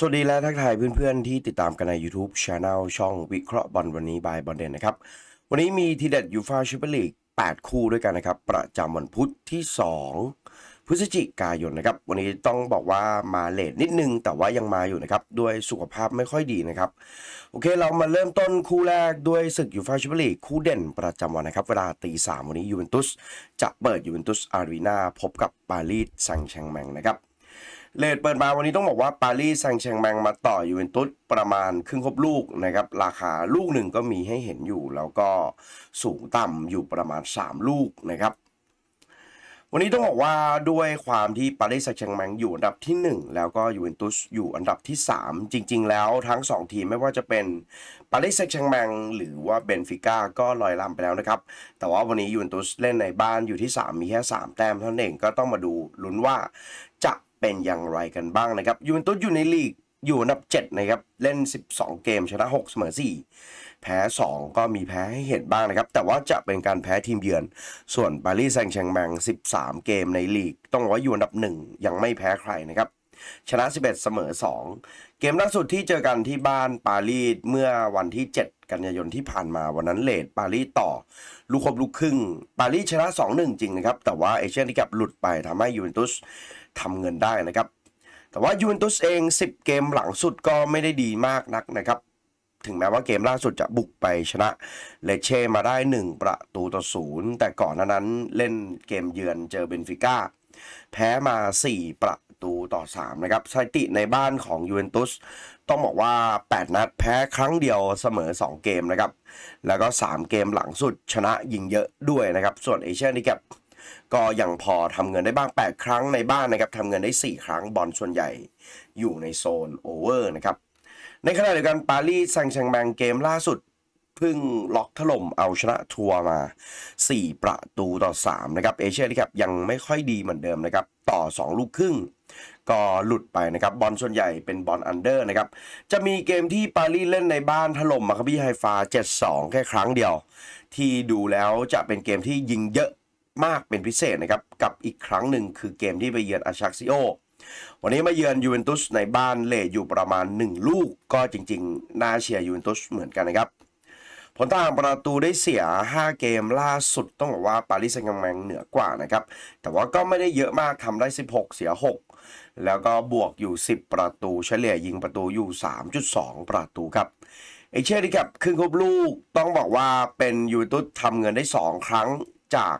สวัสดีและทักทายเพื่อน ๆ ที่ติดตามกันใน YouTube c h anel ช่องวิเคราะห์บอลวันนี้บายบอลเด่นนะครับวันนี้มีทีเด็ดยูฟาแชมเปี้ยนลีก8คู่ด้วยกันนะครับ ประจำวันพุธที่ 2พฤศจิกายนนะครับ วันนี้ต้องบอกว่ามาเลทนิดนึง แต่ว่ายังมาอยู่นะครับ ด้วยสุขภาพไม่ค่อยดีนะครับ โอเคเรามาเริ่มต้นคู่แรกด้วยศึกยูฟาแชมเปี้ยนลีกคู่เด่นประจำวันนะครับ เวลาตีสามวันนี้ยูเวนตุสจะเปิดยูเวนตุสอารีนาพบกับปารีสแซงต์แชงแมงนะครับเลทเปิดมาวันนี้ต้องบอกว่าปารีสแซงเชีชงแมงมาต่ออยูเ็นตุ๊ดประมาณครึ่งครบลูกนะครับราคาลูกหนึ่งก็มีให้เห็นอยู่แล้วก็สูงต่ำอยู่ประมาณ 3 ลูกนะครับวันนี้ต้องบอกว่าด้วยความที่ปารีสแซงเชีชงแมงอยู่อันดับที่ 1 แล้วก็อยูเ็นตุ๊ดอยู่อันดับที่ 3 จริงๆแล้วทั้ง 2 ทีม ไม่ว่าจะเป็นปารีสแซงเชีชงแมงหรือว่าเบนฟิก้าก็ลอยลำไปแล้วนะครับแต่ว่าวันนี้ยูเวนตุสเล่นในบ้านอยู่ที่ 3มีแค่3แต้มเท่านั้นเองก็ต้องมาดูลุ้นว่าจะเป็นอย่างไรกันบ้างนะครับ ยูเวนตุสอยู่ในลีกอยู่อันดับ 7 นะครับ เล่น 12 เกมชนะ 6 เสมอ 4 แพ้ 2 ก็มีแพ้ให้เห็นบ้างนะครับ แต่ว่าจะเป็นการแพ้ทีมเยือน ส่วนปารีสแซงต์แชงแมง 13 เกมในลีก ต้องบอกว่าอยู่อันดับ 1 ยังไม่แพ้ใครนะครับ ชนะ 11 เสมอ 2 เกมล่าสุดที่เจอกันที่บ้านปารีสเมื่อวันที่ 7 กันยายนที่ผ่านมาวันนั้นเลดปารีสต่อลูกครบลูกครึ่งปารีสชนะ2-1 จริงนะครับแต่ว่าเอเชียนที่กับหลุดไปทำให้ยูเวนตุสทำเงินได้นะครับ แต่ว่ายูเวนตุสเอง 10 เกมหลังสุดก็ไม่ได้ดีมากนักนะครับ ถึงแม้ว่าเกมล่าสุดจะบุกไปชนะเลเช่มาได้ 1 ประตูต่อศูนย์แต่ก่อนนั้นเล่นเกมเยือนเจอเบนฟิก้าแพ้มา 4 ประตูต่อ 3 นะครับ สถิติในบ้านของยูเวนตุสต้องบอกว่า 8 นัดแพ้ครั้งเดียวเสมอ 2 เกมนะครับ แล้วก็ 3 เกมหลังสุด ชนะยิงเยอะด้วยนะครับ ส่วนเอเชียนี่กรบก็ยังพอทำเงินได้บ้าง 8 ครั้งในบ้านนะครับทำเงินได้ 4 ครั้งบอลส่วนใหญ่อยู่ในโซนโอเวอร์นะครับในขณะเดียวกัน ปารีสแซงต์แชงแมงเกมล่าสุดเพิ่งล็อกถล่มเอาชนะทัวร์มา 4 ประตูต่อ3นะครับเอเชียที่ครับยังไม่ค่อยดีเหมือนเดิมนะครับต่อ 2 ลูกครึ่ง ก็หลุดไปนะครับบอลส่วนใหญ่เป็นบอลอันเดอร์นะครับจะมีเกมที่ปารีสเล่นในบ้านถล่มมาคาบี้ไฮฟา7-2 แค่ครั้งเดียว ที่ดูแล้วจะเป็นเกมที่ยิงเยอะมากเป็นพิเศษนะครับกับอีกครั้งหนึ่งคือเกมที่ไปเยือนอาชักซิโอ วันนี้มาเยือนยูเวนตุสในบ้านเลอยู่ประมาณ 1 ลูก ก็จริงๆ น่าเชียร์ยูเวนตุสเหมือนกันนะครับ ผลต่างประตูได้เสีย 5 เกมล่าสุดต้องบอกว่าปารีสแซงต์แชแมงเหนือกว่านะครับ แต่ว่าก็ไม่ได้เยอะมากทำได้ 16 เสีย 6 แล้วก็บวกอยู่ 10 ประตูเฉลี่ยยิงประตูอยู่ 3.2 ประตูครับไอเชียดีครับคึ้นครบลูกต้องบอกว่าเป็นยูเวนตุสทำเงินได้ 2 ครั้งจาก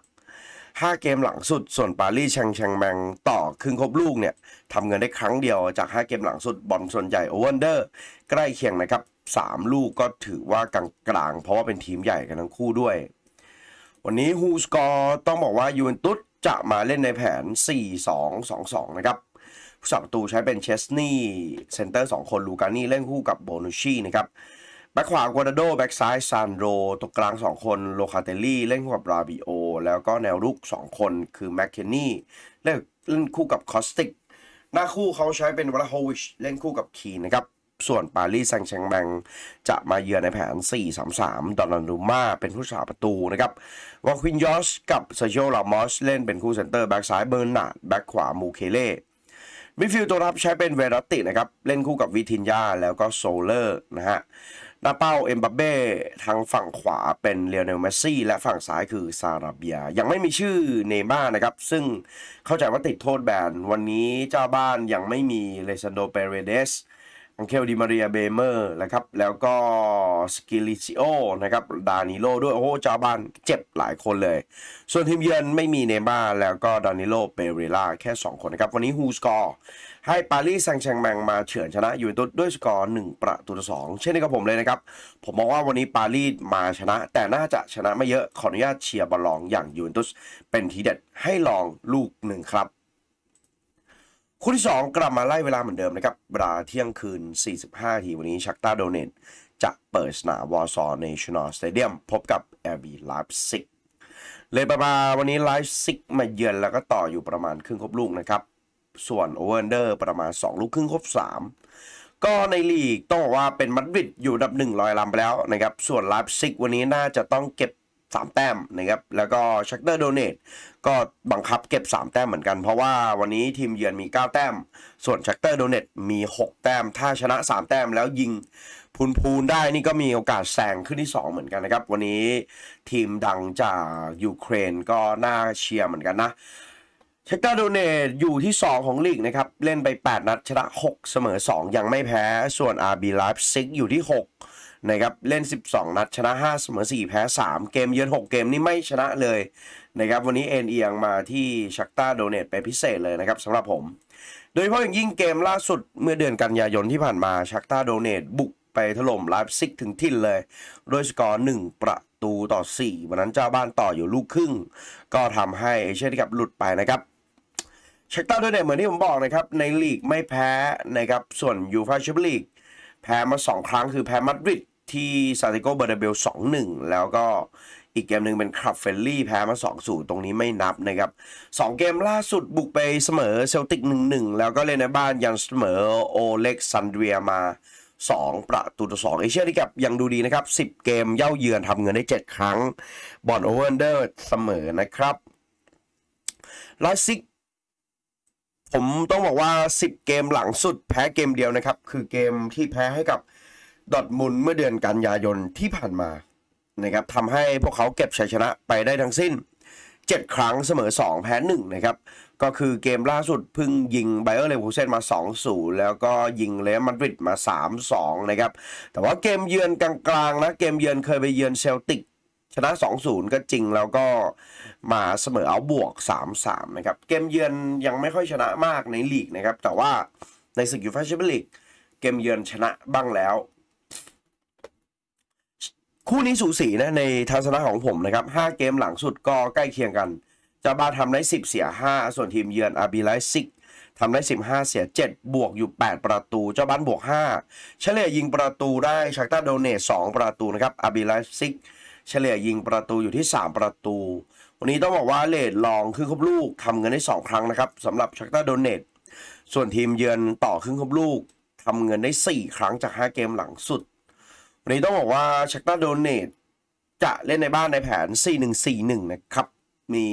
5เกมหลังสุดส่วนปารีสแชงแชงแมงต่อครึ่งครบลูกเนี่ยทำเงินได้ครั้งเดียวจาก5เกมหลังสุด บอลส่วนใหญ่โอเวอร์เดอร์ใกล้เคียงนะครับ3ลูกก็ถือว่ากลางๆเพราะว่าเป็นทีมใหญ่กันทั้งคู่ด้วย วันนี้ฮูสกอร์ต้องบอกว่ายูเวนตุสจะมาเล่นในแผน 4-2-2-2นะครับผู้สบประตูใช้เป็นเชสนี่เซนเตอร์2คนลูกานี่เล่นคู่กับโบนูชีนะครับแบ็คขวากวาดโดแบ็คซ้ายซานโรตกกลาง 2คนโลคาเตลลี่เล่นคู่กับราบิโอแล้วก็แนวรุก 2 คนคือแมคเคนนี่เล่นคู่กับคอสติกหน้าคู่เขาใช้เป็นวลาโฮวิชเล่นคู่กับคีนะครับส่วนปารีสแซงเแชงแมงจะมาเยือนในแผน 4-3-3ดอนนันดูมาเป็นผู้สาประตูนะครับวอควินยอสกับเซโจลามอสเล่นเป็นคู่เซนเตอร์แบ็กซ้ายเบอร์นาดแบ็กขวามูเคเล่มิฟิลตัวรับใช้เป็นเวรัตินะครับเล่นคู่กับวิทินยาแล้วก็โซเลอร์นะฮะหน้าเป้าเอ็มบัปเบ้ทางฝั่งขวาเป็นเลียเนลเมสซี่ และฝั่งซ้ายคือซาราเบีย ยังไม่มีชื่อเนม่านะครับ ซึ่งเข้าใจว่าติดโทษแบน วันนี้เจ้าบ้านยังไม่มีเลซันโดเปเรเดสอังเคลดิมาเรียเบเมอร์นะครับแล้วก็สกิลิซิโอนะครับดานิโลด้วยโอ้โหเจ้าบ้านเจ็บหลายคนเลย ส่วนทีมเยือนไม่มีเนม่าแล้วก็ดานิโลเปเรล่าแค่ 2 คนนะครับ วันนี้ฮูสกอร์ให้ปารีสแซงต์แชงแมงมาเฉือนชนะยูเวนตุสด้วยสกอร์ 1 ประตูต่อ2เช่นนี้กับผมเลยนะครับ ผมมองว่าวันนี้ปารีสมาชนะ แต่น่าจะชนะไม่เยอะขออนุญาตเชียร์บอลลองอย่างยูเวนตุสเป็นทีเด็ด ให้ลองลูกหนึ่งครับคู่ที่ 2 กลับมาไล่เวลาเหมือนเดิมนะครับ เวลาเที่ยงคืน 45ทีวันนี้ชักตาโดเนตจะเปิดสนามวอร์ซอ์เนชั่นอลสเตเดียมพบกับแอร์บีไลฟ์ซิกเลยประมาวันนี้ไลฟ์ซิกมาเยือนแล้วก็ต่ออยู่ประมาณครึ่งครบลูกนะครับส่วนโอเวอร์เดอร์ประมาณ 2 ลูกครึ่งครบ 3 ก็ในลีกต้องบอกว่าเป็นมัดริดอยู่ดับหนึ่งลอยลำไปแล้วนะครับ ส่วนไลฟ์ซิกวันนี้น่าจะต้องเก็บ 3 แต้มนะครับ แล้วก็ชักเตอร์โดเนต ก็บังคับเก็บ 3 แต้มเหมือนกัน เพราะว่าวันนี้ทีมเยือนมี 9 แต้ม ส่วนชักเตอร์โดเนตมี 6 แต้ม ถ้าชนะ 3 แต้มแล้วยิงพูนพูนได้นี่ก็มีโอกาสแซงขึ้นที่ 2 เหมือนกันนะครับ วันนี้ทีมดังจากยูเครนก็น่าเชียร์เหมือนกันนะเชกตาโดเนตอยู่ที่ 2 ของลีกนะครับเล่นไป 8 นัดชนะ 6 เสมอ 2 ยังไม่แพ้ส่วน RB l ลฟ์ซ i กอยู่ที่6นะครับเล่น 12 นัดชนะ 5 เสมอ 4 แพ้ 3 เกมเยือน 6 เกมนี่ไม่ชนะเลยนะครับวันนี้เอ็นเอียงมาที่ชักตาโดเนตเป็นพิเศษเลยนะครับสำหรับผม โดยเฉพาะอย่างยิ่งเกมล่าสุดเมื่อเดือนกันยายนที่ผ่านมาชักตาโดเนตบุกไปถล่มไลฟ์ซิกถึงทิ่นเลย โดยสกอร์ 1 ประตูต่อ 4 วันนั้นเจ้าบ้านต่ออยู่ลูกครึ่ง ก็ทำให้เอเชียนกับหลุดไปนะครับเช็คต้าด้วยเนี่ยเหมือนที่ผมบอกนะครับในลีกไม่แพ้นะครับ ส่วนยูฟาแชมเปี้ยนลีกแพ้มา 2 ครั้งคือแพ้มาดริดที่ซาติโกเบอร์เดเบล2-1 แล้วก็อีกเกมหนึ่งเป็นคลับเฟลลี่แพ้มา2-0ตรงนี้ไม่นับนะครับ 2 เกมล่าสุดบุกไปเสมอเซลติก1-1 แล้วก็เล่นในบ้านยันเสมอโอเล็กซันเดียมา 2 ประตูต่อ2เอเชียที่กับยังดูดีนะครับ 10 เกมเย่าเยือนทำเงินได้7ครั้งบอลโอเวอร์เดอร์เสมอนะครับไลซิกผมต้องบอกว่า 10 เกมหลังสุดแพ้เกมเดียวนะครับ คือเกมที่แพ้ให้กับดอทมุลเมื่อเดือนกันยายนที่ผ่านมานะครับทำให้พวกเขาเก็บชัยชนะไปได้ทั้งสิ้น 7 ครั้งเสมอ 2 แพ้1นะครับ ก็คือเกมล่าสุดพึ่งยิงไบเออร์เลวูเซนมา2-0แล้วก็ยิงเลมนดริดมา3-2นะครับ แต่ว่าเกมเยือนกลางๆนะ เกมเยือนเคยไปเยือนเซลติกชนะ2-0ก็จริงแล้วก็มาเสมอเอาบวก 3-3 นะครับ เกมเยือนยังไม่ค่อยชนะมากในลีกนะครับ แต่ว่าในศึกยูฟ่าแชมเปี้ยนลีก เกมเยือนชนะบ้างแล้ว คู่นี้สูสีนะในทัศนะของผมนะครับ 5 เกมหลังสุดก็ใกล้เคียงกันจาบาทำได้10 เสีย 5 ส่วนทีมเยือนอาร์บีไลซิกทำได้15 เสีย 7 บวกอยู่ 8 ประตูเจ้าบ้านบวก 5 เฉลี่ยยิงประตูได้ชักตาโดเนต2ประตูนะครับอาร์บีไลซิกเฉลี่ยยิงประตูอยู่ที่ 3 ประตูวันนี้ต้องบอกว่าเลดลองครึ่งครบลูกทำเงินได้2 ครั้งนะครับสำหรับชักตาโดนเนตส่วนทีมเยือนต่อครึ่งครบลูกทำเงินได้ 4 ครั้งจาก 5 เกมหลังสุดวันนี้ต้องบอกว่าชักตาโดนเนตจะเล่นในบ้านในแผน 4-1-4-1 นะครับ มี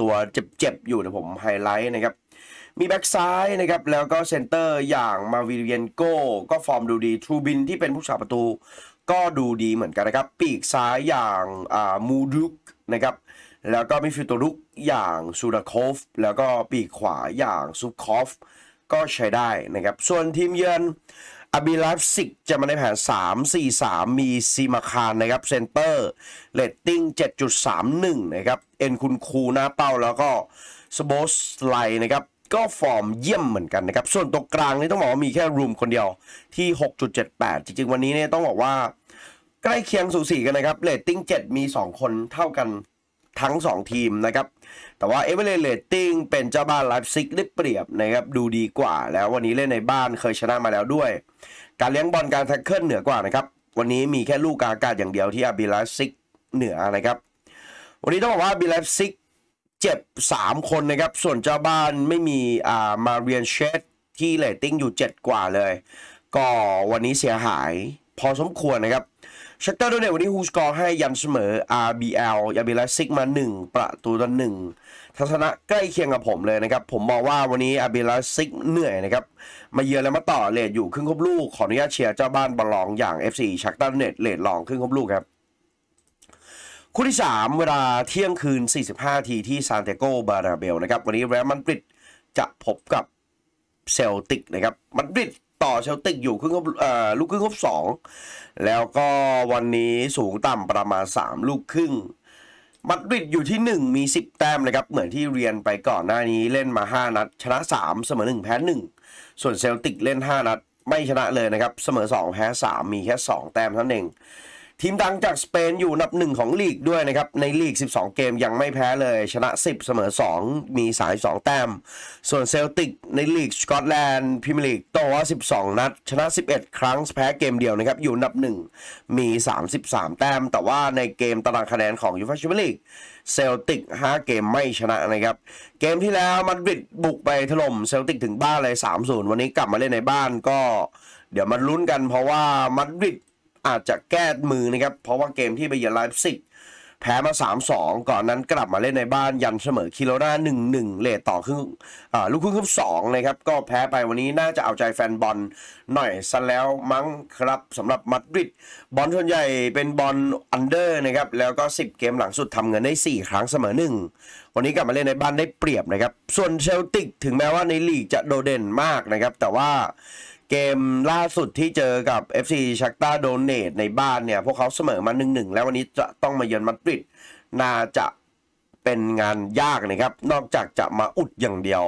ตัวเจ็บๆ อยู่นะผม ไฮไลท์นะครับ มีแบ็กซ้ายนะครับ แล้วก็เซนเตอร์อย่างมาวิเยนโก้ก็ฟอร์มดูดีทรูบินที่เป็นผู้ชาประตู ก็ดูดีเหมือนกันนะครับปีกซ้ายอย่างมูดุกนะครับแล้วก็มิฟิลตัวลุกอย่างซูดาโคฟแล้วก็ปีกขวาอย่างซุปคอฟก็ใช้ได้นะครับ ส่วนทีมเยือนอาบีไลฟ์ิกจะมาในแผน 3 4 3 มีซีมาคารนะครับเซนเตอร์เลตติ้ง7.31 นะครับ เอ็นคุณคูหน้าเป้าแล้วก็สโบสไลนะครับก็ฟอร์มเยี่ยมเหมือนกันนะครับ ส่วนตรงกลางนี่ต้องบอกว่ามีแค่รูมคนเดียวที่ 6.78 จริงๆ วันนี้เนี่ยต้องบอกว่าใกล้เคียงสูสีกันนะครับเลตติ้ง7มี 2 คนเท่ากันทั้ง 2 ทีมนะครับ แต่ว่าเอเวอเรเลตติ้งเป็นเจ้าบ้านไลฟ์ซิกได้เปรียบนะครับ ดูดีกว่าแล้ววันนี้เล่นในบ้านเคยชนะมาแล้วด้วย การเลี้ยงบอลการแท็กเกิลเหนือกว่านะครับ วันนี้มีแค่ลูกกาอากาศอย่างเดียวที่อาบิลฟ์ซิกเหนือนะครับ วันนี้ต้องบอกว่าบิลฟ์ซิกเจ็บ 3 คนนะครับ ส่วนเจ้าบ้านไม่มีอ่ามาเรียนเชตที่เลตติ้งอยู่ 7 กว่าเลย ก็วันนี้เสียหายพอสมควรนะครับเชตเตอร์ด้วยเนวันนี้ฮูสกอร์ให้ยันเสมอ RBL ยาเบลซิกมา 1 ประตูต่อหนึ่งทัศนะใกล้เคียงกับผมเลยนะครับ ผมมองว่าวันนี้อาเบลซิกเหนื่อยนะครับ มาเยือนแล้วมาต่อเลดอยู่ครึ่งครบลูก ขออนุญาตเชียร์เจ้าบ้านบอลลองอย่าง FC ชักตันเน็ตเลดลองครึ่งครบลูกครับคู่ที่ 3 เวลาเที่ยงคืน 45ทีที่ซานเตโกบาราเบลนะครับวันนี้แรมมันปิดจะพบกับเซลติกนะครับมันปิดต่อเชลติกอยู่ครึ่งลูกครึ่งครบสองแล้วก็วันนี้สูงต่ำประมาณ 3 ลูกครึ่งมัดริดอยู่ที่ 1 มี 10 แต้มเลยครับเหมือนที่เรียนไปก่อนหน้านี้เล่นมา 5 นัด ชนะ 3 เสมอ1แพ้ 1 ส่วนเซลติกเล่น 5 นัดไม่ชนะเลยนะครับ เสมอ 2แพ้ 3 มีแค่ 2 แต้มเท่านั้นเองทีมดังจากสเปนอยู่นับหนึ่งของลีกด้วยนะครับ ในลีก 12 เกมยังไม่แพ้เลยชนะ 10 เสมอ 2 มีสาย 2 แต้มส่วนเซลติกในลีกสกอตแลนด์พรีเมียร์ลีกโตว่า12 นัด ชนะ 11 ครั้งแพ้เกมเดียวนะครับ อยู่นับหนึ่งมี 33 แต้ม แต่ว่าในเกมตารางคะแนนของยูฟ่าแชมเปี้ยนลีกเซลติก 5 เกมไม่ชนะนะครับ เกมที่แล้วมาดริดบุกไปถล่มเซลติกถึงบ้านเลย 3-0 วันนี้กลับมาเล่นในบ้านก็เดี๋ยวมาลุ้นกันเพราะว่ามาดริดอาจจะแก้มือนะครับ เพราะว่าเกมที่ไปเยือนไลฟ์ซิก แพ้มา 3-2 ก่อนนั้นกลับมาเล่นในบ้านยันเสมอคิโลนา1-1 เลทต่อครึ่งลูกครึ่งครึ่งสองนะครับก็แพ้ไปวันนี้น่าจะเอาใจแฟนบอลหน่อยซะแล้วมั้งครับสำหรับมาดริดบอลส่วนใหญ่เป็นบอลอันเดอร์นะครับแล้วก็ 10 เกมหลังสุดทำเงินได้ 4 ครั้งเสมอ 1 วันนี้กลับมาเล่นในบ้านได้เปรียบนะครับส่วนเชลติกถึงแม้ว่าในลีกจะโดดเด่นมากนะครับแต่ว่าเกมล่าสุดที่เจอกับ FC ชักตาโดเนตในบ้านเนี่ยพวกเขาเสมอมาหนึ่งหนึ่งแล้ววันนี้จะต้องมาเยือนมาดริด น่าจะเป็นงานยากนะครับนอกจากจะมาอุดอย่างเดียว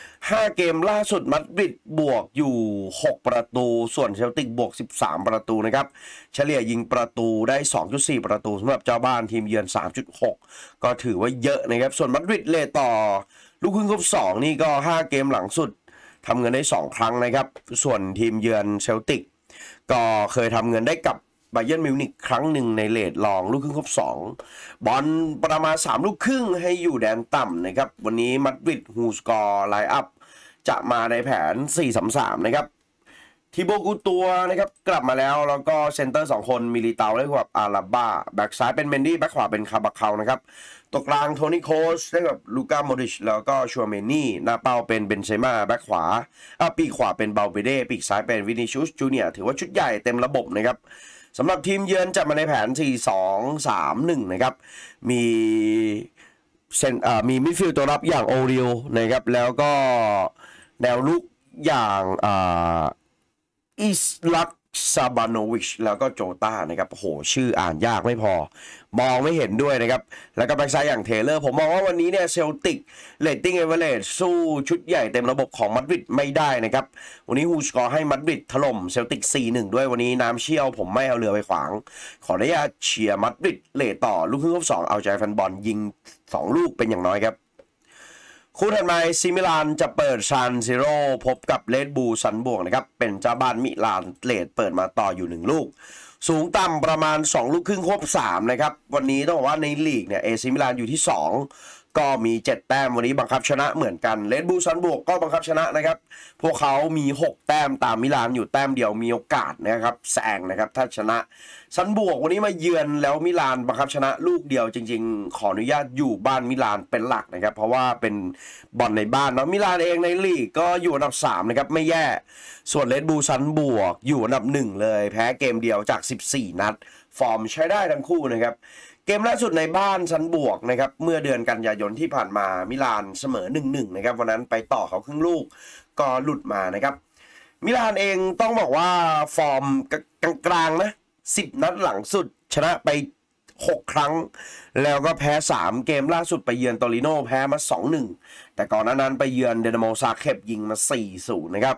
5 เกมล่าสุดมาดริดบวกอยู่ 6 ประตูส่วนเชลติกบวก 13 ประตูนะครับเฉลี่ยยิงประตูได้ 2.4 ประตูสำหรับเจ้าบ้านทีมเยือน 3.6 ก็ถือว่าเยอะนะครับส่วนมาดริดเลต่อลูกครึ่งครบ2นี่ก็ 5 เกมหลังสุดทำเงินได้ 2 ครั้งนะครับ ส่วนทีมเยือนเซลติกก็เคยทำเงินได้กับไบเยนมิวนิกครั้งหนึ่งในเลดลองลูกครึ่งครบ2 บอลประมาณ 3 ลูกครึ่งให้อยู่แดนต่ำนะครับวันนี้มัดวิดฮูสกอร์ไลอัพจะมาในแผน 4-3-3 นะครับ ทีโบกูตัวนะครับกลับมาแล้ว แล้วก็เซนเตอร์ 2 คนมิลิเตาได้กับอาราบ้าแบ็กซ้ายเป็นเมนดี้แบ็กขวาเป็นคาบักเคานะครับตกกลางโทนี่โคสเล่นกับ ลูก้าโมดิช แล้วก็ชัวเมนี่ หน้าเป้าเป็นเบนเซม่า แบ็คขวา อ่าปีขวาเป็นเบลเบเด้ปีกซ้ายเป็น วินิชูสจูเนียถือว่าชุดใหญ่เต็มระบบนะครับสำหรับทีมเยือนจะมาในแผน4-2-3-1นะครับ มีเซนมี มิดฟิลด์ตัวรับอย่าง โอริโอนะครับ แล้วก็แนวลุกอย่างอิสลักซาบานอวิชแล้วก็โจตานะครับโหชื่ออ่านยากไม่พอ มองไม่เห็นด้วยนะครับ แล้วก็แบ็กซ้ายอย่างเทเลอร์ ผมมองว่าวันนี้เนี่ยเซลติกเลตติ้งเอเวอเรสสู้ชุดใหญ่เต็มระบบของมัดริดไม่ได้นะครับ วันนี้ฮูสกอให้มัดริดถล่มเซลติก 4-1 ด้วยวันนี้น้ำเชี่ยว ผมไม่เอาเรือไปขวางขออนุญาตเชียร์มัดริดเลตต่อลูกครึ่งรอบสองเอาใจแฟนบอลยิง2 ลูกเป็นอย่างน้อยครับคู่ถัดมาซิมิลานจะเปิดซานซิโร่พบกับเลดบูสันบวกนะครับเป็นเจ้าบ้านมิลานเลดเปิดมาต่ออยู่หนึ่งลูก สูงต่ำประมาณ 2 ลูกครึ่งควบ3นะครับวันนี้ต้องบอกว่าในลีกเนี่ยเอซิมิลานอยู่ที่ 2ก็มี 7 แต้มวันนี้บังคับชนะเหมือนกันเลดบูซันบวกก็บังคับชนะนะครับพวกเขามี 6 แต้มตามมิลานอยู่แต้มเดียวมีโอกาสนะครับแซงนะครับถ้าชนะซันบวกวันนี้มาเยือนแล้วมิลานบังคับชนะลูกเดียวจริงๆ ขออนุญาตอยู่บ้านมิลานเป็นหลักนะครับ เพราะว่าเป็นบอลในบ้านเนาะมิลานเองในลีกก็อยู่อันดับ3นะครับไม่แย่ส่วนเลดบูซันบวกอยู่อันดับ 1 เลย แพ้เกมเดียวจาก 14 นัดฟอร์มใช้ได้ทั้งคู่นะครับกมล่าสุดในบ้านชั้นบวกนะครับเมื่อเดือนกันยายนที่ผ่านมามิลานเสมอ1หนะครับวันนั้นไปต่อเขาครึ่งลูกก็หลุดมานะครับ มิลานเองต้องบอกว่าฟอร์มกลางๆนะ10 นัดหลังสุด ชนะไป 6 ครั้ง แล้วก็แพ้ 3 เกมล่าสุดไปเยือนตอริโนแพ้มา 2-1 แต่ก่อนนั้นไปเยือนเดนโมซาเคบยิงมา4-0นะครับ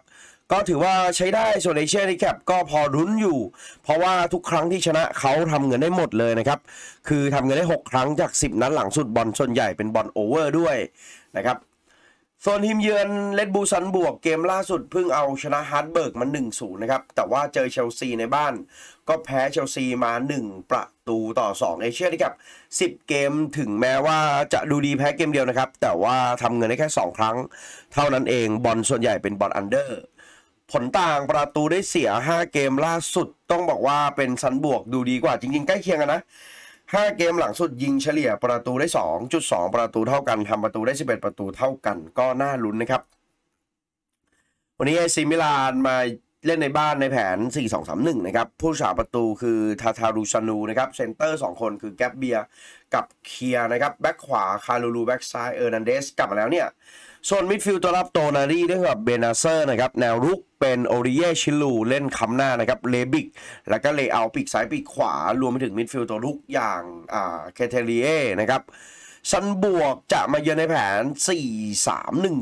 ก็ถือว่าใช้ได้ส่วนเอเชียรีแคปก็พอรุ้นอยู่ เพราะว่าทุกครั้งที่ชนะเขาทำเงินได้หมดเลยนะครับ คือทำเงินได้ 6 ครั้งจาก 10 นั้นหลังสุดบอลส่วนใหญ่เป็นบอลโอเวอร์ด้วย นะครับส่วนทีมเยือนเลดบูซันบวกเกมล่าสุด เพิ่งเอาชนะฮาร์ดเบิร์กมา1ูนะครับ แต่ว่าเจอเชลซีในบ้าน ก็แพ้เชลซีมา 1 ประตูต่อ2เอเชียนี่ครับ10 เกมถึงแม้ว่าจะดูดีแพ้เกมเดียวนะครับแต่ว่าทำเงินได้แค่ 2 ครั้ง เท่านั้นเองบอลส่วนใหญ่เป็นบอลอันเดอร์ผลต่างประตูได้เสีย 5 เกมล่าสุดต้องบอกว่าเป็นซันบวกดูดีกว่าจริงๆใกล้เคียงกันนะ 5 เกมหลังสุดยิงเฉลี่ยประตูได้ 2.2 ประตูเท่ากันทำประตูได้ 11 ประตูเท่ากันก็น่าลุ้นนะครับ วันนี้ไอซีมิลานมาเล่นในบ้านในแผน 4-2-3-1 นะครับ ผู้สาประตูคือทาทารูชานูนะครับเซนเตอร์2 คนคือแกบเบียกับเคียนะครับแบ็กขวาคารูลูแบ็กซ้ายเออร์นันเดสกลับมาแล้วเนี่ยส่วนมิดฟิลด์ตัวรับโตนารีได้กับเบนาเซอร์นะครับแนวรุกเป็นโอริเยชิลู เล่นคำหน้านะครับเลบิก แล้วก็เลเอาปีกซ้ายปีกขวารวมไปถึงมิดฟิลด์ตัวรุกอย่าง อ่าเคเทเรียนะครับซันบวกจะมาเยือนในแผน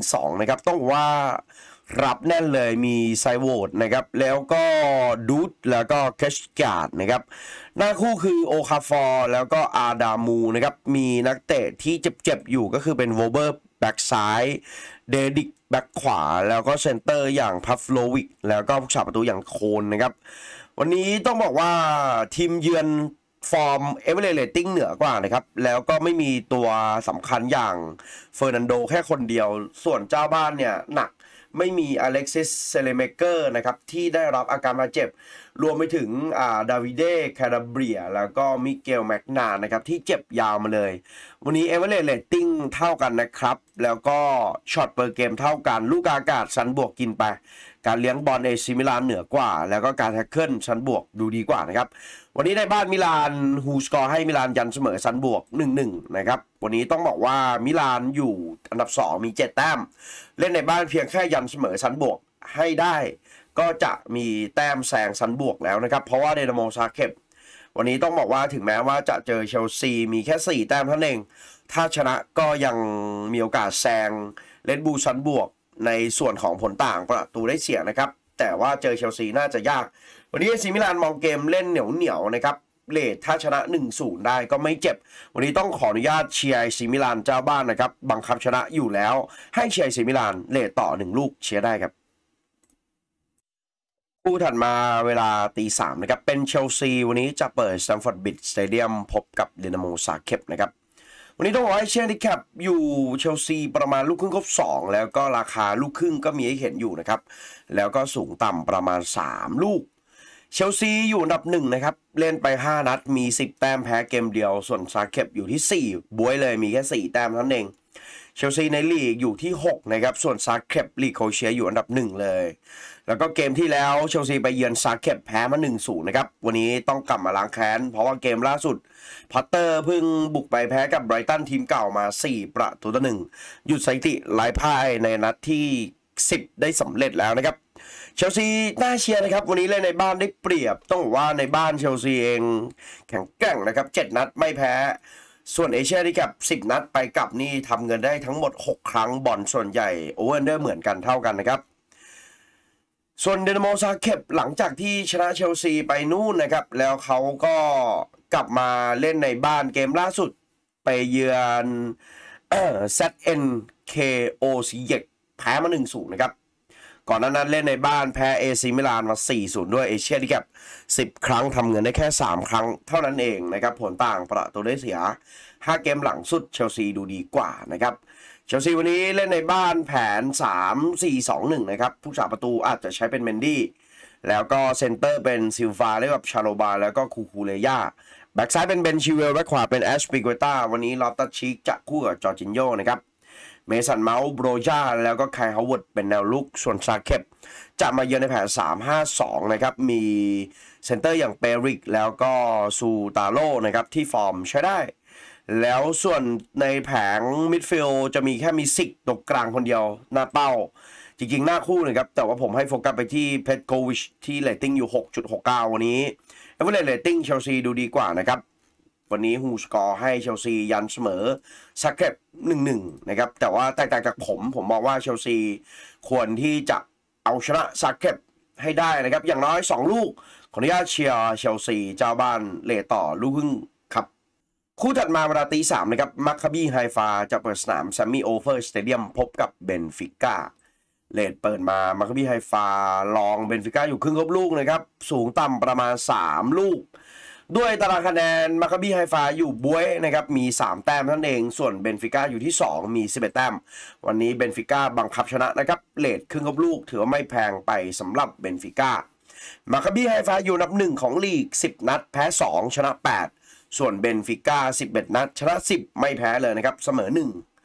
4-3-1-2 นะครับ ต้องว่ารับแน่นเลยมีไซโวดนะครับแล้วก็ดูดแล้วก็แคชการ์ดนะครับหน้าคู่คือโอคาฟอร์แล้วก็อาดามูนะครับมีนักเตะที่เจ็บๆอยู่ก็คือเป็นโวเบอร์แบ็กซ้ายเดดิก แบ็กขวาแล้วก็เซนเตอร์อย่างพัฟโลวิกแล้วก็ผู้ชาประตูอย่างโคนนะครับ วันนี้ต้องบอกว่าทีมเยือนฟอร์ม เอเวอร์เรตติ้งเหนือกว่านะครับ แล้วก็ไม่มีตัวสำคัญอย่างเฟอร์นันโดแค่คนเดียวส่วนเจ้าบ้านเนี่ย หนักไม่มีอเล็กซิสเซเลเมเกอร์นะครับ ที่ได้รับอาการบาดเจ็บ รวมไปถึงดาวิเดคาราเบียแล้วก็มิเกลแมกนานะครับ ที่เจ็บยาวมาเลย วันนี้เอเวอเรสต์เลตติ้งเท่ากันนะครับ แล้วก็ช็อตเปิดเกมเท่ากัน ลูกอากาศสันบวกกินไปการเลี้ยงบอลเอซิมิลานเหนือกว่า แล้วก็การแท็กเกิลซันบวกดูดีกว่านะครับวันนี้ในบ้านมิลานฮูสกอร์ให้มิลานยันเสมอซันบวก 1-1นะครับวันนี้ต้องบอกว่ามิลานอยู่อันดับ 2 มี 7 แต้ม เล่นในบ้านเพียงแค่ยันเสมอซันบวกให้ได้ ก็จะมีแต้มแซงซันบวกแล้วนะครับเพราะว่าเดนโมซาเก็วันนี้ต้องบอกว่าถึงแม้ว่าจะเจอเชลซีมีแค่4แต้มเท่านั้นเอง ถ้าชนะก็ยังมีโอกาสแซงเลนบูซันบวกในส่วนของผลต่างประตูได้เสียนะครับ แต่ว่าเจอเชลซีน่าจะยาก วันนี้ซีมิลานมองเกมเล่นเหนียวเหนียวนะครับเลทถ้าชนะ 1-0 ได้ก็ไม่เจ็บ วันนี้ต้องขออนุญาตเชียร์ซีมิลานเจ้าบ้านนะครับ บังคับชนะอยู่แล้วให้เชียร์ซีมิลานเลทต่อ 1 ลูกเชียร์ได้ครับคู่ถัดมาเวลาตีสามนะครับเป็นเชลซีวันนี้จะเปิดสแตมฟอร์ดบิดสเตเดียมพบกับเดนาโมซาเคปนะครับวันนี้ต้องบอกให้เชียร์ดิแคปอยู่เชลซีประมาณลูกครึ่งครบ2 แล้วก็ราคาลูกครึ่งก็มีให้เห็นอยู่นะครับแล้วก็สูงต่ำประมาณ 3 ลูกเชลซีอยู่อันดับหนึ่งนะครับเล่นไป5นัดมี 10 แต้มแพ้เกมเดียว ส่วนซาเค็บอยู่ที่ 4 บวยเลยมีแค่4 แต้มเท่านั้นเองเชลซีในลีกอยู่ที่6นะครับส่วนซาเค็บลีกโคเชียอยู่อันดับ 1 เลยแล้วก็เกมที่แล้วเชลซีไปเยือนซาเก็ตแพ้มา1นศูนนะครับ วันนี้ต้องกลับมาล้างแค้น เพราะว่าเกมล่าสุด พัตเตอร์เพิ่งบุกไปแพ้กับไบรตันทีมเก่ามา 4 ประตูต่อหนึ่งหยุดสถิติหลายพ่ายในนัดที่ 10 ได้สำเร็จแล้วนะครับ เชลซีน่าเชียร์นะครับ วันนี้เล่นในบ้านได้เปรียบ ต้องว่าในบ้านเชลซีเองแข็งแกร่งนะครับ7นัดไม่แพ้ ส่วนเอเชียที่กับ10 นัดไปกลับนี่ทำเงินได้ทั้งหมด 6 ครั้งบอลส่วนใหญ่โอเวอร์เดอร์เหมือนกันเท่ากันนะครับส่วนเดนโมซาเก็บหลังจากที่ชนะเชลซีไปนู่นนะครับ แล้วเขาก็กลับมาเล่นในบ้านเกมล่าสุดไปเยือน z n k o นเยกแพ้มา1-0นะครับ ก่อนหน้านั้นเล่นในบ้านแพ้เอซิมิลานมา4-0ด้วยเอเชียที่กับ10 ครั้งทำเงินได้แค่ 3 ครั้งเท่านั้นเองนะครับ ผลต่างประตูได้เสีย 5 เกมหลังสุดเชลซีดูดีกว่านะครับเชลซีวันนี้เล่นในบ้านแผน 3 4 2 1นะครับผู้สาประตูอาจจะใช้เป็นเมนดี้แล้วก็เซนเตอร์เป็นซิลฟาเล่นก่บชาโลบา แล้วก็คูคูเลยาแบ็กซ้ายเป็นเบนชิเวลแบ็กขวาเป็นแอชปิกเวต้าวันนี้ลอตตาชิกจะคู่กับจอร์จินโยนะครับเมสันเมาส์โบรยาแล้วก็ไคฮาวเวิร์ดเป็นแนวลุกส่วนซาเคปจะมาเยือนในแผน 3-5-2นะครับมีเซนเตอร์อย่างเปริกแล้วก็ซูตาโลนะครับที่ฟอร์มใช้ได้แล้วส่วนในแผงมิดฟิลจะมีแค่มีซิกตกกลางคนเดียวหน้าเป้า จริงๆหน้าคู่นะครับ แต่ว่าผมให้โฟกัสไปที่เพชรโควิชที่เลตติ้งอยู่ 6.69 วันนี้เอเวอเรสต์เลตติ้งเชลซีดูดีกว่านะครับ วันนี้ฮูสกอร์ให้เชลซียันเสมอสักเก็บ1-1 นะครับ แต่ว่าแตกต่างจากผมผมมองว่าเชลซีควรที่จะเอาชนะสักเก็บให้ได้นะครับ อย่างน้อย 2 ลูกขออนุญาตเชียร์เชลซีเจ้าบ้านเลต่อ ลูกครึ่งคู่ถัดมาเวลาตีสามนะครับมัคคาบีไฮฟาจะเปิดสนามแซมมี่โอเวอร์สเตเดียมพบกับเบนฟิก้าเลดเปิดมา มัคคาบีไฮฟาลองเบนฟิก้าอยู่ครึ่งครบลูกนะครับสูงต่ำประมาณ 3 ลูก ด้วยตารางคะแนน มัคคาบีไฮฟาอยู่บวยนะครับมี 3 แต้มท่านเอง ส่วนเบนฟิก้าอยู่ที่ 2 มี 11 แต้ม วันนี้เบนฟิก้าบังคับชนะนะครับเลดครึ่งครบลูก ถือว่าไม่แพงไปสำหรับเบนฟิก้ามัคคาบีไฮฟาอยู่นับหนึ่งของลีก10นัดแพ้ 2 ชนะ 8ส่วนเบนฟิก้า11 นัด ชนะ 10 ไม่แพ้เลยนะครับ เสมอ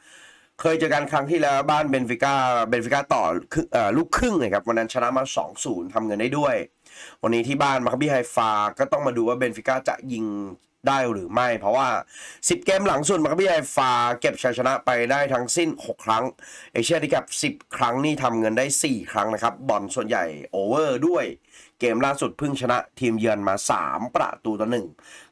1 เคยเจอกันครั้งที่แล้วบ้านเบนฟิก้าเบนฟิก้าต่อลูกครึ่งนะครับวันนั้นชนะมา 2-0ทำเงินได้ด้วย วันนี้ที่บ้านมาคาบีไฮฟา ก็ต้องมาดูว่าเบนฟิก้าจะยิงได้หรือไม่เพราะว่า 10 เกมหลังสุดมักบี้ไอฟาเก็บชัยชนะไปได้ทั้งสิ้น 6 ครั้ง เอเชียที่กับ 10 ครั้งนี่ทำเงินได้ 4 ครั้งนะครับบอลส่วนใหญ่โอเวอร์ด้วย เกมล่าสุดเพิ่งชนะ ทีมเยือนมา 3 ประตูต่อหนึ่ง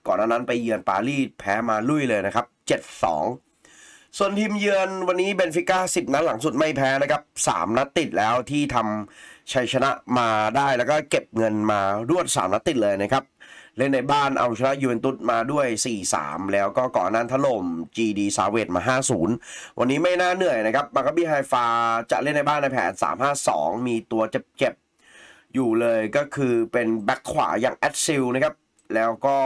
ก่อนหน้านั้นไปเยือนปารีสแพ้มาลุยเลยนะครับ 7-2 ส่วนทีมเยือนวันนี้เบนฟิก้า10 นัดหลังสุดไม่แพ้นะครับ3นัดติดแล้วที่ทำชัยชนะมาได้แล้วก็เก็บเงินมารวด 3นัดติดเลยนะครับเล่นในบ้านเอาชนะยูเวนตุสมาด้วย 4-3 แล้วก็ก่อนนั้นถล่ม GD ซาเวตมา 5-0 วันนี้ไม่น่าเหนื่อยนะครับมากาบี้ไฮฟาจะเล่นในบ้านในแผน 3-5-2 มีตัวเจ็บๆอยู่เลยก็คือเป็นแบ็คขวาอย่างแอดซิลนะครับ แล้วก็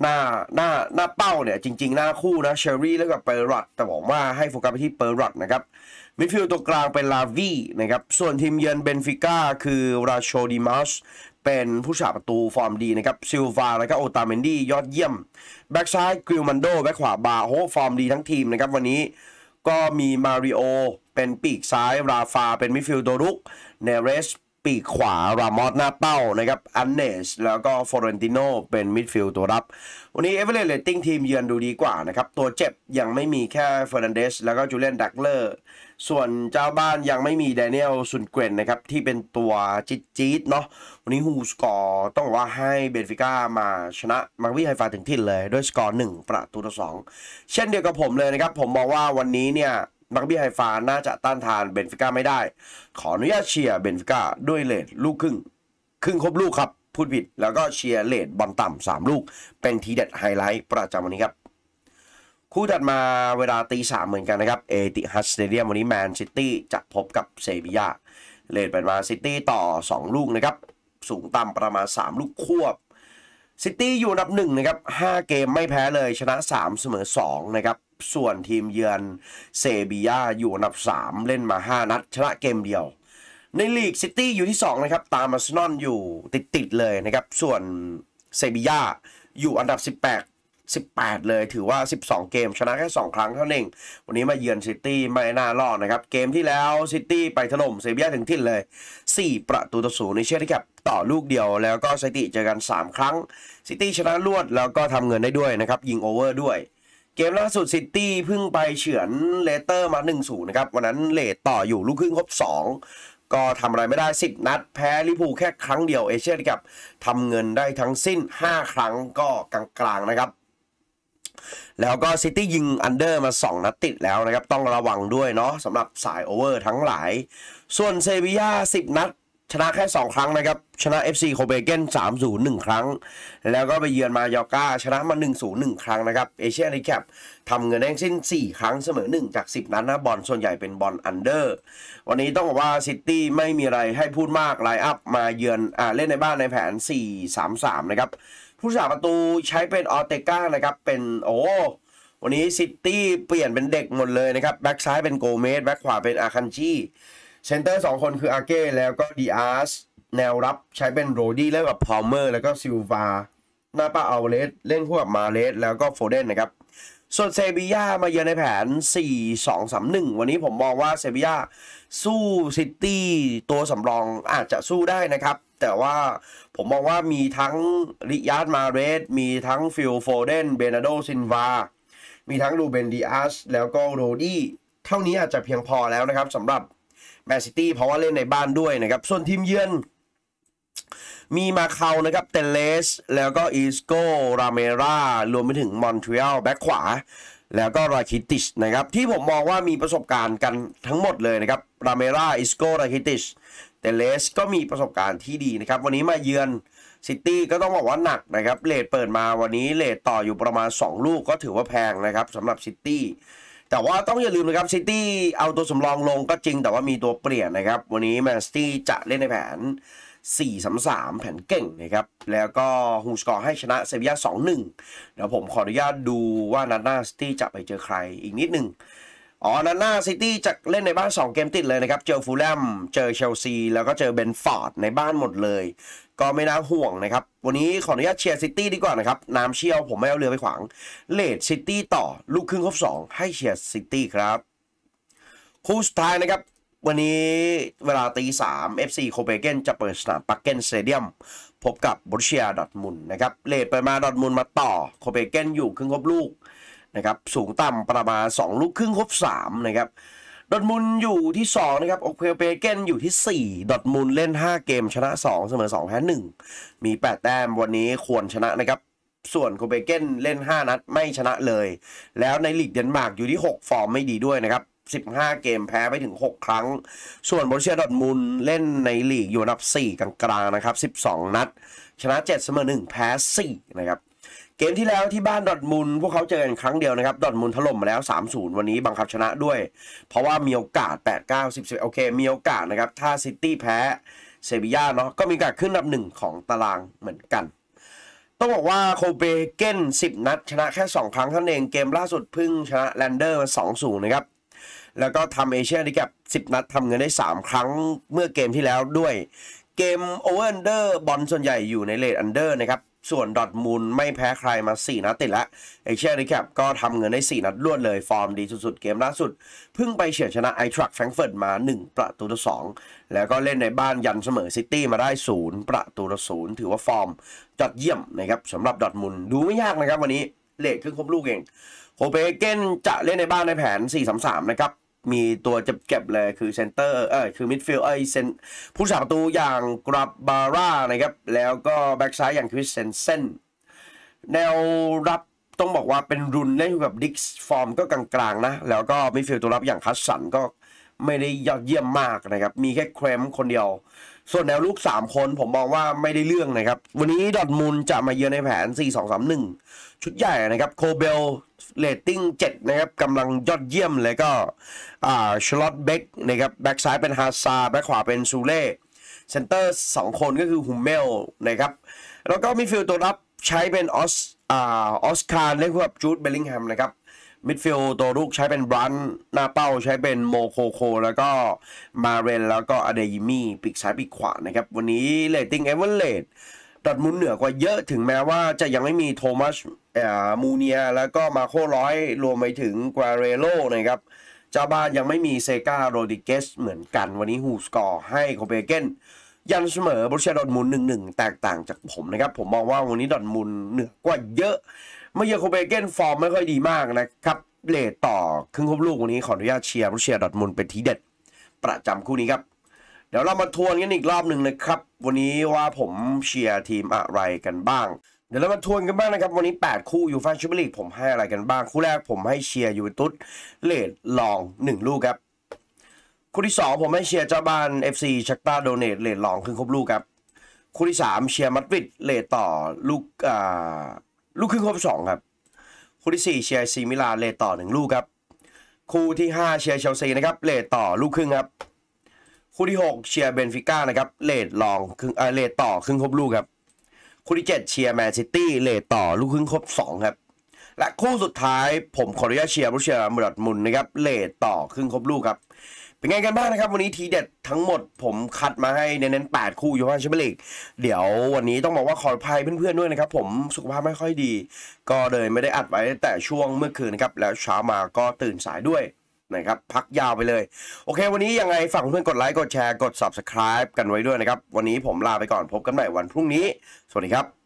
หน้าหน้าหน้าเป้าเนี่ยจริงๆหน้าคู่นะเชอรี่แล้วกับเปอร์รัตแต่บอกว่าให้โฟกัสไปที่เปอร์รัตนะครับมิดฟิลด์ตัวกลางเป็นลาวีนะครับส่วนทีมเยือนเบนฟิก้าคือราโชดิมัสเป็นผู้สาประตูฟอร์มดีนะครับซิลวาแล้วก็โอตาเมนดี้ยอดเยี่ยม แบ็กซ้ายกิลมันโดแบ็กขวาบาโฮฟอร์มดีทั้งทีมนะครับวันนี้ก็มีมาริโอ เป็นปีกซ้ายราฟาเป็นมิดฟิลด์ตัวรุก เนเรสปีกขวา รามอสหน้าเป้านะครับอันเนส แล้วก็ฟอเรนติโนเป็นมิดฟิลด์ตัวรับ วันนี้ เอเวอเรสต์เลตติ้งทีมเยือนดูดีกว่านะครับตัวเจ็บยังไม่มีแค่เฟอร์นันเดสแล้วก็จูเลียนดักเลอร์ส่วนเจ้าบ้านยังไม่มีแดเนียลซุนเกวนนะครับที่เป็นตัวจิตจีดเนาะวันนี้ฮูสกอร์ต้องว่าให้เบนฟิก้ามาชนะมาวิไฮฟาถึงที่เลย ด้วยสกอร์หนึ่งประตูต่อสองเช่นเดียวกับผมเลยนะครับ ผมมองว่าวันนี้เนี่ย มักบี้ไฮฟาน่าจะต้านทานเบนฟิก้าไม่ได้ ขออนุญาตเชียร์เบนฟิก้าด้วยเลทลูกครึ่ง ครึ่งครบลูกครับ พูดผิดแล้วก็เชียร์เลทบอลต่ำสามลูก เป็นทีเด็ดไฮไลท์ประจำวันนี้ครับคู่ถัดมาเวลาตีสามเหมือนกันนะครับ เอติฮัสสเตเดียมวันนี้แมนซิตี้จะพบกับเซบียาเลดเป็นมาซิตี้ต่อ 2 ลูกนะครับ สูงต่ำประมาณ 3 ลูกควบซิตี้อยู่อันดับหนึ่งนะครับ 5 เกมไม่แพ้เลยชนะ 3เสมอ2 นะครับ ส่วนทีมเยือนเซบียาอยู่อันดับ 3 เล่นมา 5 นัดชนะเกมเดียว ในลีกซิตี้อยู่ที่ 2 นะครับ ตามอาร์เซนอลอยู่ติดๆเลยนะครับส่วนเซบียาอยู่อันดับ 18 18 เลยถือว่า 12 เกม ชนะแค่ 2 ครั้งเท่านั้นเองวันนี้มาเยือนซิตี้ไม่น่ารอดนะครับ เกมที่แล้วซิตี้ไปถล่มเซบียถึงทิ้นเลย 4 ประตูต่อศูนย์ในเชียร์ที่แคปต่อลูกเดียว แล้วก็สถิติเจอกัน 3 ครั้งซิตี้ชนะรวดแล้วก็ทำเงินได้ด้วยนะครับ ยิงโอเวอร์ด้วย เกมล่าสุดซิตี้เพิ่งไปเฉือนเลสเตอร์มา1นูนย์นะครับวันนั้นเลตต่ออยู่ลูกครึ่งครบ2ก็ทำอะไรไม่ได้10นัด แพ้ลิพูแค่ครั้งเดียวเอเชีย่กับทำเงินได้ทั้งสิ้น 5 ครั้งก็กลางๆนะครับแล้วก็ซิตี้ยิงอันเดอร์มา 2 นัดติดแล้วนะครับ ต้องระวังด้วยเนาะสำหรับสายโอเวอร์ทั้งหลาย ส่วนเซบีย่า10 นัด ชนะแค่ 2 ครั้งนะครับ ชนะ FC โคเปเกน3-0 1 ครั้ง แล้วก็ไปเยือนมายอกาชนะมา 1-0 1 ครั้งนะครับเอเชียนีแคปทำเงินได้สิ้น 4 ครั้งเสมอ 1 จาก 10 นัดนะบอลส่วนใหญ่เป็นบอลอันเดอร์วันนี้ต้องบอกว่าซิตี้ไม่มีอะไรให้พูดมากไลน์อัพมาเยือนอ่าเล่นในบ้านในแผน 4-3-3นะครับผู้สาประตูใช้เป็นออเตก้านะครับ เป็น โอ้วันนี้ซิตี้เปลี่ยนเป็นเด็กหมดเลยนะครับแบ็กซ้ายเป็นโกเมสแบ็กขวาเป็นอาคันชีเซนเตอร์สองคนคืออาเก้แล้วก็ดีอาร์สแนวรับใช้เป็นโรดี้แล้วกับพอมเมอร์แล้วก็ซิลวาหน้าป้าเอาเลสเล่นคู่กับมาเลสแล้วก็โฟเดนนะครับ ส่วนเซบียามาเยือนในแผน 4 2 3 1 วันนี้ผมมองว่าเซบียาสู้ซิตี้ตัวสำรองอาจจะสู้ได้นะครับแต่ว่าผมมองว่ามีทั้งริยาร์ดมาเรส มีทั้งฟิลโฟเดน เบนาโดซินวามีทั้งรูเบนดิอัสแล้วก็โรดี้ เท่านี้อาจจะเพียงพอแล้วนะครับสำหรับแมนซิตี้เพราะว่าเล่นในบ้านด้วยนะครับ ส่วนทีมเยือน มีมาเคานะครับเตเลส แล้วก็อีสโกราเมรารวมไปถึงมอนทรีออลแบ็คขวา แล้วก็ราคิติชนะครับ ที่ผมมองว่ามีประสบการณ์กันทั้งหมดเลยนะครับราเมราอิสโกราคิติชแต่เลสก็มีประสบการณ์ที่ดีนะครับ วันนี้มาเยือนซิตี้ก็ต้องบอกว่าหนักนะครับเลทเปิดมาวันนี้เลทต่ออยู่ประมาณ 2 ลูกก็ถือว่าแพงนะครับสำหรับซิตี้แต่ว่าต้องอย่าลืมนะครับซิตี้เอาตัวสำรองลงก็จริงแต่ว่ามีตัวเปลี่ยนนะครับ วันนี้แมนซิตี้จะเล่นในแผน 4 3 3 แผนเก่งนะครับ แล้วก็ฮูสกอร์ให้ชนะเซบียา2-1 เดี๋ยวผมขออนุญาตดูว่านัดหน้าซิตี้จะไปเจอใครอีกนิดหนึ่งอ๋อนาน่าซิตี้จะเล่นในบ้าน 2 เกมติดเลยนะครับ เจอฟูลแลมเจอเชลซีแล้วก็เจอเบนฟอร์ดในบ้านหมดเลย ก็ไม่น่าห่วงนะครับ วันนี้ขออนุญาตเชียร์ซิตี้ดีกว่านะครับ น้ำเชี่ยวผมไม่เอาเรือไปขวางเลดซิตี้ต่อลูกครึ่งครบ 2 ให้เชียร์ซิตี้ครับ คู่สุดท้ายนะครับ วันนี้เวลาตีสามเอฟซีโคเปเกนจะเปิดสนามปักเกนสเตเดียมพบกับบรุเชียดอทมุนนะครับเลดไปมาดอทมุนมาต่อโคเปเกนอยู่ครึ่งครบลูกนะครับสูงต่ำประมาณ2ลูกครึ่งครบ3นะครับดอทมูลอยู่ที่2นะครับโอเคเปเกนอยู่ที่ 4 ดอทมูลเล่น 5 เกม ชนะ2เสมอ2แพ้ 1 มี 8 แต้มวันนี้ควรชนะนะครับ ส่วนโคเปเกนเล่น 5 นัดไม่ชนะเลย แล้วในลีกเดนมาร์กอยู่ที่ 6 ฟอร์มไม่ดีด้วยนะครับ15 เกมแพ้ไปถึง 6 ครั้ง ส่วนบริเชียดอทมูลเล่นในลีก อยู่อันดับ 4กลางๆนะครับ12 นัด ชนะ7เสมอ1แพ้4นะครับเกมที่แล้วที่บ้านดอทมุลพวกเขาเจอกันครั้งเดียวนะครับ ดอทมุลถล่มมาแล้ว 3-0 วันนี้บังคับชนะด้วย เพราะว่ามีโอกาส 8 9 10 1บโอเคมีโอกาสนะครับ ถ้าซิตี้แพ้เซบีย่าเนาะก็มีโอกาสขึ้นอันดับหนึ่งของตารางเหมือนกัน ต้องบอกว่าโคเบเกน10 นัด ชนะแค่ 2 ครั้งเท่านั้นเองเกมล่าสุดพึ่ง ชนะแลนเดอร์มา2-0นะครับ แล้วก็ทำเอเชียนด่แกบ10 นัดทำเงินได้ 3 ครั้งเมื่อเกมที่แล้วด้วยเกมโอเวอร์อันเดอร์บอลส่วนใหญ่อยู่ในเลดอันเดอร์นะครับส่วนดอทมูลไม่แพ้ใครมา 4 นัดติดละเอเชียรีแคปก็ทำเงินได้ 4 นัดรวดเลยฟอร์มดีสุดๆ เกมล่าสุดเพิ่งไปเฉียนชนะไอทรักแฟรงเฟิร์ตมา 1 ประตูต่อ2แล้วก็เล่นในบ้านยันเสมอซิตี้มาได้ 0 ประตูต่อ0ถือว่าฟอร์มจัดเยี่ยมนะครับสำหรับดอทมูลดูไม่ยากนะครับ วันนี้เลทขึ้นครบลูกเองโคเปเกนจะเล่นในบ้านในแผน 4-3-3นะครับมีตัวจะเก็บเลยคือเซนเตอร์เออคือมิดฟิลด์ไอเซนผู้สาประตูอย่างกราบบาร่านะครับแล้วก็แบ็กซ้ายอย่างคริสเซนเซนแนวรับต้องบอกว่าเป็นรุนเล่นแบบดิกส์ฟอร์มก็กลางๆนะแล้วก็มิดฟิลด์ตัวรับอย่างคัสสันก็ไม่ได้ยอดเยี่ยมมากนะครับมีแค่แครมคนเดียว ส่วนแนวลูก 3 คนผมมองว่าไม่ได้เรื่องนะครับ วันนี้ดอทมูลจะมาเยือนในแผน 4 2 3 1ชุดใหญ่นะครับโคเบลเลตติ้ง7นะครับกำลังยอดเยี่ยมเลยก็อ่าชลอตเบกนะครับแบ็กซ้ายเป็นฮาซาแบ็กขวาเป็นซูเล่เซนเตอร์สองคนก็คือฮุมเมลนะครับแล้วก็มิดฟิลด์ตัวรับใช้เป็นออสอ่าออสคาร์เล่ยกับจูดเบลลิงแฮมนะครับมิดฟิลด์ตัวลูกใช้เป็นบรันหน้าเป้าใช้เป็นโมโคโคแล้วก็มาเรนแล้วก็อเดยิมี่ปีกซ้ายปีกขวานะครับวันนี้เลตติ้งเอเวอร์เลตดอทมุนเหนือกว่าเยอะถึงแม้ว่าจะยังไม่มีโทมัสมูเนีย แล้วก็มาโคร้อยรวมไปถึงกวาเรโลนะครับเจ้าบ้านยังไม่มีเซกาโรดิเกสเหมือนกันวันนี้ฮูสกอร์ให้โคเปเกนยันเสมอบรูเชีดอทมุนหนึ่งหนึ่งแตกต่างจากผมนะครับ ผมมองว่าวันนี้ดอทมุนเหนือกว่าเยอะเมื่อเยอะโคเปเกนฟอร์มไม่ค่อยดีมากนะครับ เลทต่อครึ่งครบลูกวันนี้ขออนุญาตเชียร์บรูเชีดอทมุนเป็นทีเด็ด ประจำคู่นี้ครับเดี๋ยวเรามาทวนกันอีกรอบหนึ่งนะครับ วันนี้ว่าผมเชียร์ทีมอะไรกันบ้าง เดี๋ยวเรามาทวนกันบ้างนะครับวันนี้ 8 คู่ยูฟ่าแชมเปี้ยนลีกผมให้อะไรกันบ้างคู่แรกผมให้เชียร์ยูเวนตุสเลดลอง 1 ลูกครับคู่ที่2ผมให้เชียร์เจ้าบ้าน FC ชักตาโดเนตเลดลองครึ่งครบลูกครับคู่ที่3เชียร์มัดวิดเลดต่อลูกอ่าลูกครึ่งครบ2ครับคู่ที่ 4 เชียร์ซีมิลานเลดต่อ 1 ลูกครับคู่ที่ 5 เชียร์เชลซีนะครับเลดต่อลูกครึ่งครับคู่ที่6เชียร์เบนฟิก้านะครับเลดลองครึ่งเออเลดต่อครึ่งครบลูกครับ คู่ที่7เชียร์แมนซิตี้เลดต่อลูกครึ่งครบ2ครับและคู่สุดท้ายผมขออนุญาตเชียร์บรูเชียร์มร์ดมุนนะครับเลดต่อครึ่งครบลูกครับ เป็นไงกันบ้างนะครับวันนี้ทีเด็ดทั้งหมดผมคัดมาให้เน้นๆ8คู่ยูฟ่าแชมเปี้ยนลีกเดี๋ยววันนี้ต้องบอกว่า ขออภัยเพื่อนๆด้วยนะครับผมสุขภาพไม่ค่อยดี ก็เลยไม่ได้อัดไว้แต่ช่วงเมื่อคืนนะครับแล้วเช้ามาก็ตื่นสายด้วยนะครับพักยาวไปเลย โอเค วันนี้ยังไงฝากเพื่อนกดไลค์กดแชร์กด subscribe กันไว้ด้วยนะครับ วันนี้ผมลาไปก่อนพบกันใหม่วันพรุ่งนี้ สวัสดีครับ